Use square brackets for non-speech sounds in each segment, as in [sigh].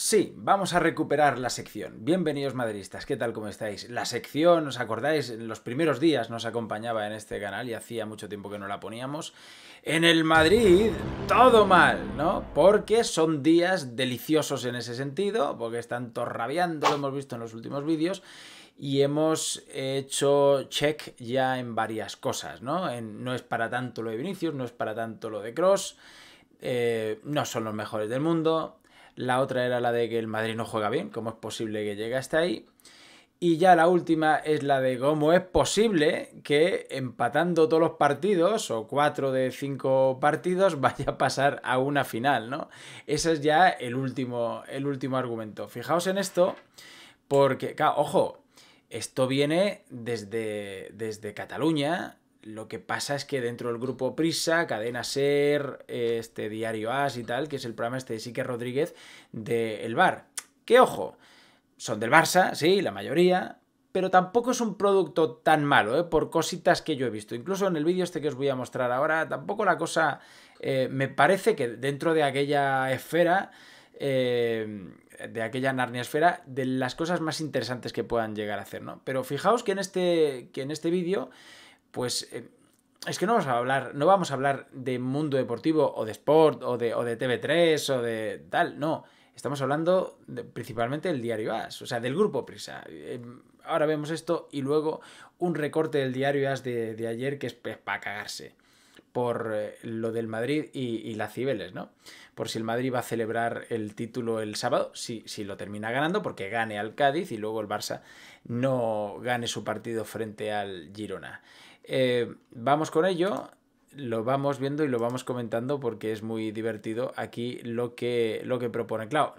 Sí, vamos a recuperar la sección. Bienvenidos madridistas, ¿qué tal cómo estáis? La sección, ¿os acordáis? En los primeros días nos acompañaba en este canal y hacía mucho tiempo que no la poníamos. En el Madrid, todo mal, ¿no? Porque son días deliciosos en ese sentido, porque están todos rabiando, lo hemos visto en los últimos vídeos y hemos hecho check ya en varias cosas, ¿no? no es para tanto lo de Vinicius, no es para tanto lo de Cross, eh, no son los mejores del mundo, la otra era la de que el Madrid no juega bien, cómo es posible que llegue hasta ahí. Y ya la última es la de cómo es posible que empatando todos los partidos o cuatro de cinco partidos [laughs] vaya a pasar a una final, ¿no? Ese es ya el último, el último argumento. Fijaos en esto porque, claro, ojo, esto viene desde, desde Cataluña, lo que pasa es que dentro del grupo Prisa, Cadena Ser, este Diario As y tal, que es el programa este de Sique Rodríguez de El Bar. Que ojo, son del Barça, sí, la mayoría, pero tampoco es un producto tan malo, ¿eh? por cositas que yo he visto. Incluso en el vídeo este que os voy a mostrar ahora, tampoco la cosa... Eh, me parece que dentro de aquella esfera, eh, de aquella Narnia esfera, de las cosas más interesantes que puedan llegar a hacer, ¿no? Pero fijaos que en este, que en este vídeo pues eh, es que no vamos a hablar, no vamos a hablar de mundo deportivo o de sport o de, o de TV3 o de tal, no. Estamos hablando principalmente del diario As, o sea, del grupo Prisa. Em, ahora vemos esto y luego un recorte del diario As de, ayer que es pues, para cagarse por eh, lo del Madrid y, y la Cibeles, ¿no? Por si el Madrid va a celebrar el título el sábado, si, si, lo termina ganando, porque gane al Cádiz y luego el Barça no gane su partido frente al Girona. Eh, vamos con ello, lo vamos viendo y lo vamos comentando porque es muy divertido aquí lo que, lo que Claro,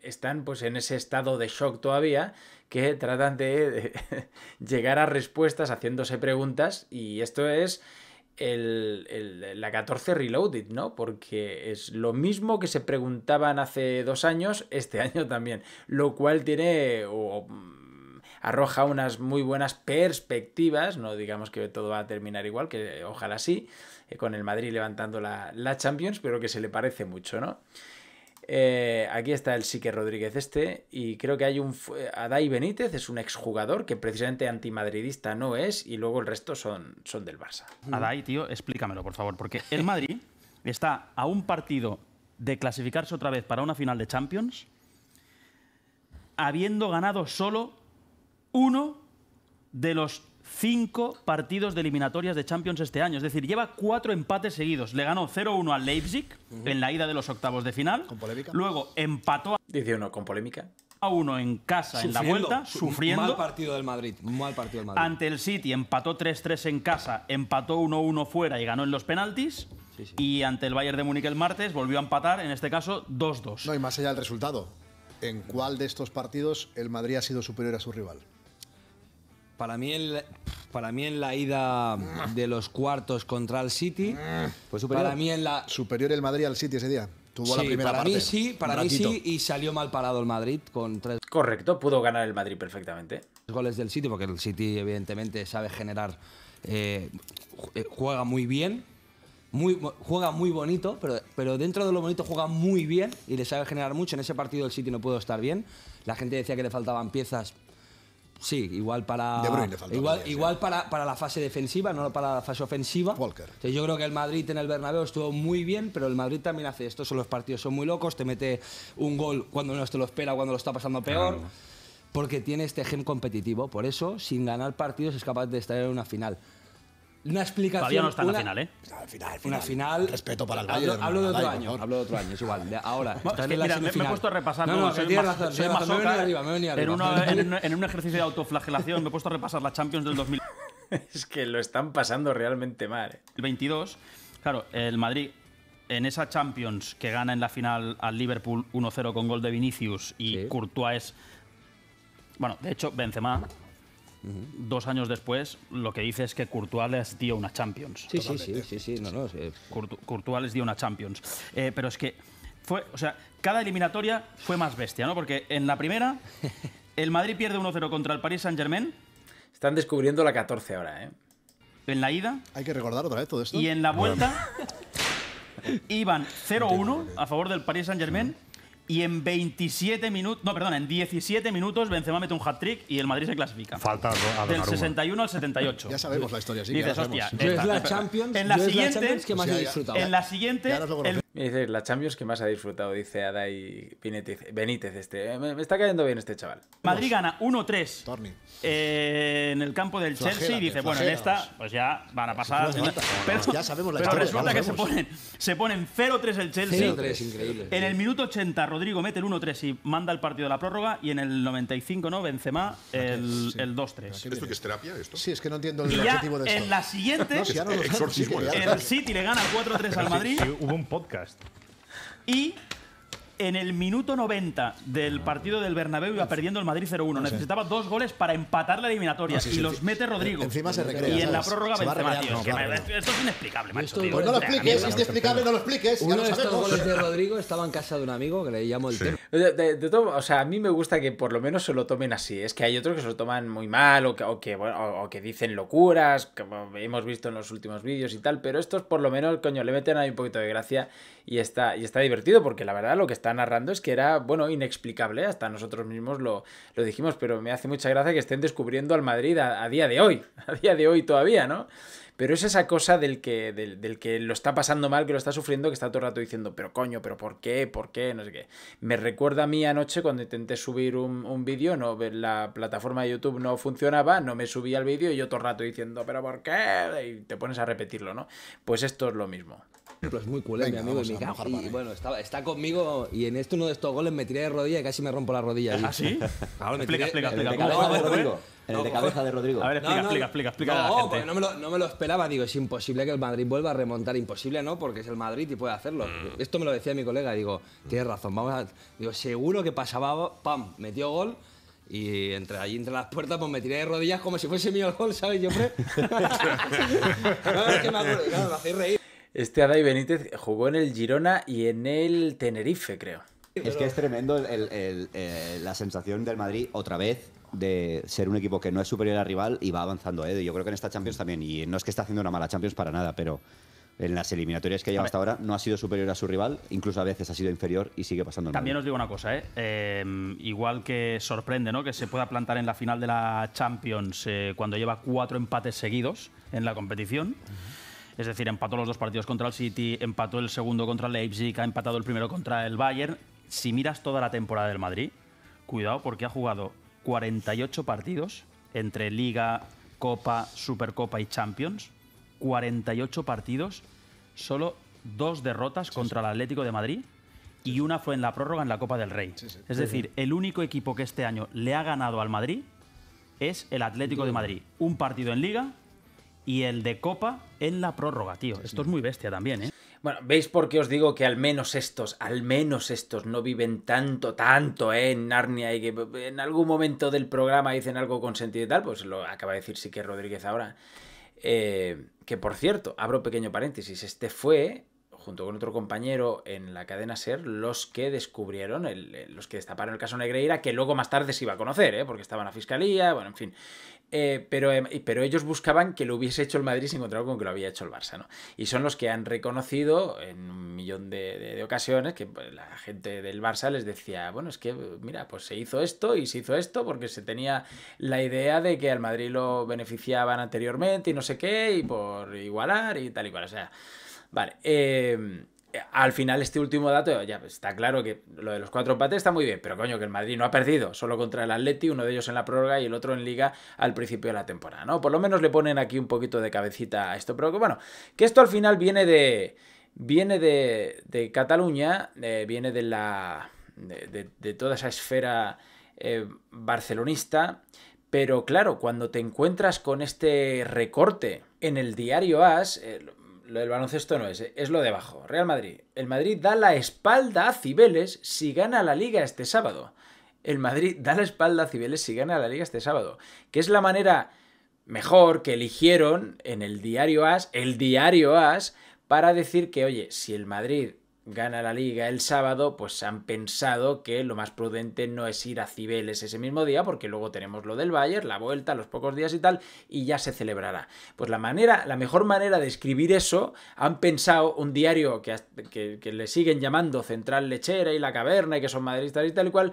están pues en ese estado de shock todavía que tratan de, [laughs] llegar a respuestas haciéndose preguntas y esto es... la 14 Reloaded, ¿no? Porque es lo mismo que se preguntaban hace dos años, este [laughs] año también, lo cual tiene arroja unas muy buenas perspectivas, no digamos que todo va a terminar igual, que ojalá sí, eh, con el Madrid levantando la, la Champions, pero que se le parece mucho, ¿no? Eh, aquí está el Sique Rodríguez este, y creo que hay un... Eh, Adai Benítez es un exjugador que precisamente antimadridista no es, y luego el resto son, son del Barça. Mm. Adai, tío, explícamelo, por favor, porque el Madrid está a un partido de clasificarse otra vez para una final de Champions, habiendo ganado solo uno de los cinco partidos de eliminatorias de Champions este año. Es decir, lleva cuatro empates seguidos. Le ganó 0-1 al Leipzig en la ida de los octavos de final. Con polémica. Luego empató a... Dice uno, con polémica. A uno en casa en la vuelta, sufriendo. Mal partido del Madrid, mal partido del Madrid. Ante el City empató 3-3 en casa, empató 1-1 fuera y ganó en los penaltis. Y ante el Bayern de Múnich el martes volvió a empatar, en este caso 2-2. No, y más allá del resultado, ¿en cuál de estos partidos el Madrid ha sido superior a su rival? para mí el, para mí en la ida de los cuartos contra el City, pues superior, mí superior el Madrid al City ese día. Tuvo la primera para mí sí, para mí sí y salió mal parado el Madrid con tres. Correcto, pudo ganar el Madrid perfectamente. Los Goles del City porque el City evidentemente sabe generar, eh, eh, juega muy bien. juega muy bonito, pero, pero dentro de lo bonito juega muy bien y le sabe generar mucho. En ese partido el City no pudo estar bien. La gente decía que le faltaban piezas, Sí, igual para. Igual, igual para, la fase defensiva, no para la fase ofensiva. yo creo que el Madrid en el Bernabéu estuvo muy bien, pero el Madrid también hace esto. Son los partidos son muy locos, te mete un gol cuando no te lo espera, cuando lo está pasando peor. Porque tiene este gen competitivo. Por eso, sin ganar partidos, es capaz de estar en una final una explicación. Todavía no está en la final, ¿eh? Al final, al final. Una final. Respeto para el Bayern, Hablo, de otro año. Hablo de otro año, es igual. ahora. me, he puesto a repasar No, no, no me venido arriba, me he en, arriba. [laughs] en un- en un ejercicio de autoflagelación me he puesto a repasar la Champions del 2000. [laughs] Es que lo están pasando realmente mal. Eh. El 22, claro, el Madrid en esa Champions que gana en la final al Liverpool 1-0 con gol de Vinicius y Courtois es bueno, de hecho Benzema Dos años después, lo que dice es que Courtois les dio una Champions. Sí, sí, sí, sí, sí, Courtois, les dio una Champions. Eh, pero es que fue, o sea, cada eliminatoria fue más bestia, ¿no? Porque en la primera, [laughs] el Madrid pierde 1-0 contra el Paris Saint-Germain. Están descubriendo la 14 ahora, ¿eh? En la ida. Hay que recordar otra vez todo esto. Y en la vuelta, iban 0-1 [laughs] a favor del Paris Saint-Germain. Y en 27 minutos, no, perdón, en 17 minutos Benzema mete un hat-trick y el Madrid se clasifica. Falta a Del 61 al 78. ya sabemos la historia, sí. Dices, hostia, es la Champions. la siguiente, que más pues he disfrutado. En la siguiente, y dice, la Champions que más ha disfrutado, dice Adai Benítez, Benítez este. Eh, me, está cayendo bien este chaval. Madrid gana 1-3 eh, en el campo del Chelsea y dice, bueno, en esta pues ya van a pues pasar. Pero, ya sabemos la pero resulta que se ponen, se ponen 0-3 el Chelsea. 0-3, increíble. En el minuto 80 Rodrigo mete el 1-3 y manda el partido a la prórroga y en el 95, ¿no? Benzema el, el 2-3. ¿Esto qué es terapia? Esto? Sí, es que no entiendo el objetivo de esto. En la siguiente, el City le gana 4-3 al Madrid. hubo un podcast. festa. E en el minuto 90 del partido del Bernabéu iba ah, perdiendo el Madrid 0-1. Ah, Necesitaba dos goles para empatar la eliminatoria. y los mete e- Rodrigo. Encima se Y en la prórroga Benzema, Esto es inexplicable, macho. Pues no lo expliques. Es inexplicable, no lo expliques. Uno de goles de Rodrigo estaba en casa de un amigo que le llamó el tema de, todo, O sea, a mí me gusta que por lo menos se lo tomen así. Es que hay otros que se lo toman muy mal o que, dicen locuras, como hemos visto en los últimos vídeos y tal. Pero estos por lo menos, coño, le meten ahí un poquito de gracia y está, y está divertido porque la verdad lo que está narrando es que era, bueno, inexplicable, hasta nosotros mismos lo, lo dijimos, pero me hace mucha gracia que estén descubriendo al Madrid a, día de hoy, [laughs] a día de hoy todavía, ¿no? Pero es esa cosa del que, del, que lo está pasando mal, que lo está sufriendo, que está todo el rato diciendo, pero coño, pero ¿por qué? ¿Por qué? No sé qué. Me recuerda a mí anoche cuando intenté subir un, un vídeo, no, la plataforma de YouTube no funcionaba, no me subía el vídeo y yo todo el rato diciendo, pero ¿por qué? Y te pones a repetirlo, ¿no? Pues esto es lo mismo es muy culé, mi amigo. Y, ¿eh? bueno, está, está conmigo y en esto uno de estos goles me tiré de rodillas y casi me rompo la rodilla. ¿Ah, sí? Claro, explica, explica, explica. el de cabeza de Rodrigo. A ver, explica, explica, explica, No, a pues no, me lo, no me lo esperaba. Digo, es imposible que el Madrid vuelva a remontar. Imposible, ¿no? Porque es el Madrid y puede hacerlo. Mm. Esto me lo decía mi colega. Digo, mm. tienes razón. Vamos a. Digo, seguro que pasaba. Pam, metió gol. Y entre allí, entre las puertas, pues me tiré de rodillas como si fuese mío el gol, ¿sabes? Yo, [laughs] no, que me, acuerdo, claro, me hacéis reír. Este Adai Benítez jugó en el Girona y en el Tenerife, creo. Es que es tremendo eh, la sensación del Madrid otra vez de ser un equipo que no es superior al rival y va avanzando. ¿eh? Yo creo que en esta Champions también, y no es que está haciendo una mala Champions para nada, pero en las eliminatorias que lleva hasta ahora no ha sido superior a su rival, incluso a veces ha sido inferior y sigue pasando. También os digo una cosa, ¿eh? em, igual que sorprende ¿no? que se pueda plantar en la final de la Champions eh, cuando lleva cuatro empates seguidos en la competición. Es decir, empató los dos partidos contra el City, empató el segundo contra el Leipzig, ha empatado el primero contra el Bayern. Si miras toda la temporada del Madrid, cuidado porque ha jugado 48 partidos entre Liga, Copa, Supercopa y Champions. 48 partidos, solo dos derrotas contra el Atlético de Madrid y una fue en la prórroga en la Copa del Rey. es decir, el único equipo que este año le ha ganado al Madrid es el Atlético de Madrid. Un partido en Liga, y el de Copa en la prórroga, tío. Esto es muy bestia también, ¿eh? Bueno, ¿veis por qué os digo que al menos estos, al menos estos no viven tanto, tanto eh, en Narnia y que en algún momento del programa dicen algo con sentido y tal? Pues lo acaba de decir sí que Rodríguez ahora. Eh, que por cierto, abro pequeño paréntesis, este fue junto con otro compañero en la cadena SER, los que descubrieron, el, eh, los que destaparon el caso Negreira, que luego más tarde se iba a conocer, ¿eh? porque estaban la fiscalía, bueno, en fin. Eh, pero, em, pero, ellos buscaban que lo hubiese hecho el Madrid se encontraron con que lo había hecho el Barça, ¿no? Y son los que han reconocido en un millón de, de, ocasiones que pues, la gente del Barça les decía, bueno, es que, mira, pues se hizo esto y se hizo esto porque se tenía la idea de que al Madrid lo beneficiaban anteriormente y no sé qué, y por igualar y tal y cual, o sea... Vale, em, al final este último dato, ya pues, está claro que lo de los cuatro empates está muy bien, pero coño, que el Madrid no ha perdido, solo contra el Atleti, uno de ellos en la prórroga y el otro en liga al principio de la temporada, ¿no? Por lo menos le ponen aquí un poquito de cabecita a esto, pero bueno, que esto al final viene de... Viene de, de Cataluña, eh, viene de la... De, toda esa esfera eh, barcelonista, pero claro, cuando te encuentras con este recorte en el diario AS, eh, lo del baloncesto no es, eh, es lo de abajo. Real Madrid. El Madrid da la espalda a Cibeles si gana la liga este sábado. El Madrid da la espalda a Cibeles si gana la liga este sábado. Que es la manera mejor que eligieron en el diario As, el diario As, para decir que, oye, si el Madrid gana la liga el sábado, pues han pensado que lo más prudente no es ir a Cibeles ese mismo día, porque luego tenemos lo del Bayern, la vuelta, los pocos días y tal, y ya se celebrará. Pues la manera, la mejor manera de escribir eso, han pensado un diario que, le siguen llamando Central Lechera y La Caverna y que son madridistas y tal y cual,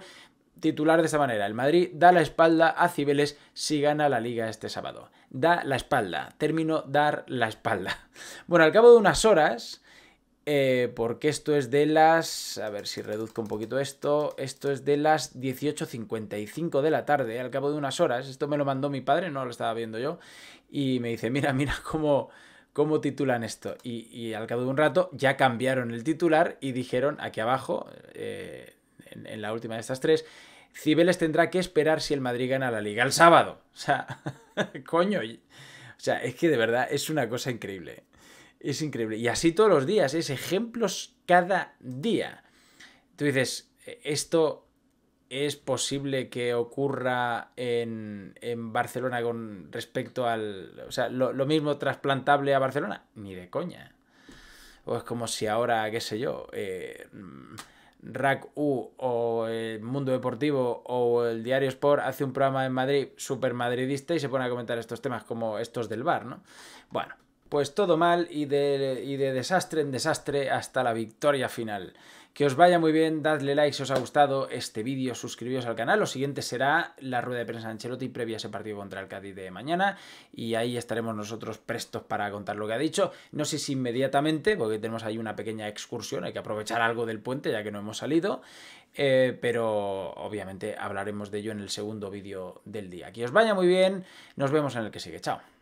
titular de esa manera. El Madrid da la espalda a Cibeles si gana la liga este sábado. Da la espalda. Término dar la espalda. [laughs] Bueno, al cabo de unas horas eh, porque esto es de las... A ver si reduzco un poquito esto. Esto es de las 18.55 de la tarde, al cabo de unas horas. Esto me lo mandó mi padre, no lo estaba viendo yo. Y me dice, mira, mira cómo, cómo titulan esto. Y, al cabo de un rato ya cambiaron el titular y dijeron aquí abajo, eh, en, la última de estas tres, Cibeles tendrá que esperar si el Madrid gana la liga el sábado. [laughs] O sea, [laughs] coño. O sea, es que de verdad es una cosa increíble. Es increíble. Y así todos los días, es ejemplos cada día. Tú dices, e-, esto es posible que ocurra en, en Barcelona con respecto al... O sea, lo, mismo trasplantable a Barcelona. Ni de coña. O es como si ahora, qué sé yo, eh, RAC U o el Mundo Deportivo o el Diario Sport hace un programa en Madrid super madridista y se pone a comentar estos temas como estos del bar, ¿no? Bueno, pues todo mal y de, desastre en desastre hasta la victoria final. Que os vaya muy bien, dadle like si os ha gustado este vídeo, suscribíos al canal. Lo siguiente será la rueda de prensa de Ancelotti previa a ese partido contra el Cádiz de mañana y ahí estaremos nosotros prestos para contar lo que ha dicho. No sé si inmediatamente, porque tenemos ahí una pequeña excursión, hay que aprovechar algo del puente ya que no hemos salido, eh, pero obviamente hablaremos de ello en el segundo vídeo del día. Que os vaya muy bien, nos vemos en el que sigue. Chao.